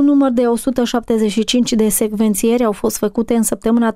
Un număr de 175 de secvențieri au fost făcute în săptămâna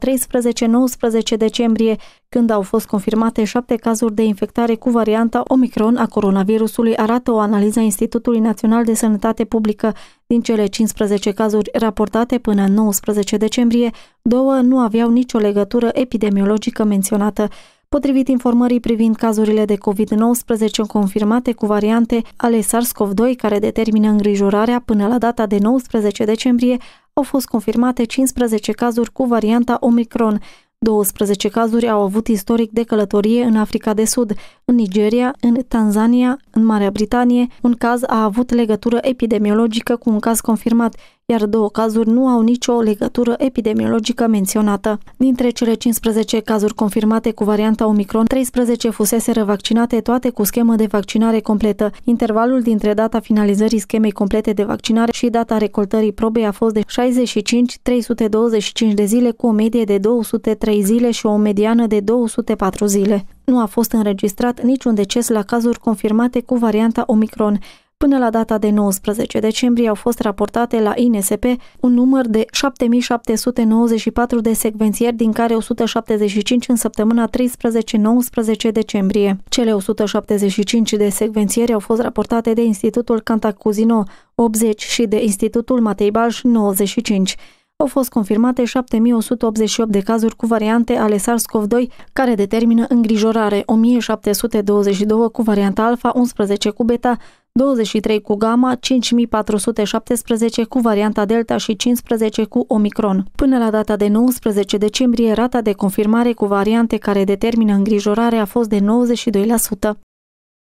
13-19 decembrie, când au fost confirmate șapte cazuri de infectare cu varianta Omicron a coronavirusului, arată o analiză a Institutului Național de Sănătate Publică. Din cele 15 cazuri raportate până în 19 decembrie, două nu aveau nicio legătură epidemiologică menționată. Potrivit informării privind cazurile de COVID-19 confirmate cu variante ale SARS-CoV-2 care determină îngrijorarea până la data de 19 decembrie, au fost confirmate 15 cazuri cu varianta Omicron, 12 cazuri au avut istoric de călătorie în Africa de Sud, în Nigeria, în Tanzania, în Marea Britanie. Un caz a avut legătură epidemiologică cu un caz confirmat, iar două cazuri nu au nicio legătură epidemiologică menționată. Dintre cele 15 cazuri confirmate cu varianta Omicron, 13 fuseseră vaccinate toate cu schemă de vaccinare completă. Intervalul dintre data finalizării schemei complete de vaccinare și data recoltării probei a fost de 65-325 de zile cu o medie de 203 zile și o mediană de 204 zile. Nu a fost înregistrat niciun deces la cazuri confirmate cu varianta Omicron. Până la data de 19 decembrie au fost raportate la INSP un număr de 7794 de secvențieri, din care 175 în săptămâna 13-19 decembrie. Cele 175 de secvențieri au fost raportate de Institutul Cantacuzino 80 și de Institutul Matei Baj 95 au fost confirmate 7188 de cazuri cu variante ale SARS-CoV-2, care determină îngrijorare, 1722 cu varianta alfa, 11 cu beta, 23 cu gamma, 5417 cu varianta delta și 15 cu omicron. Până la data de 19 decembrie, rata de confirmare cu variante care determină îngrijorare a fost de 92%.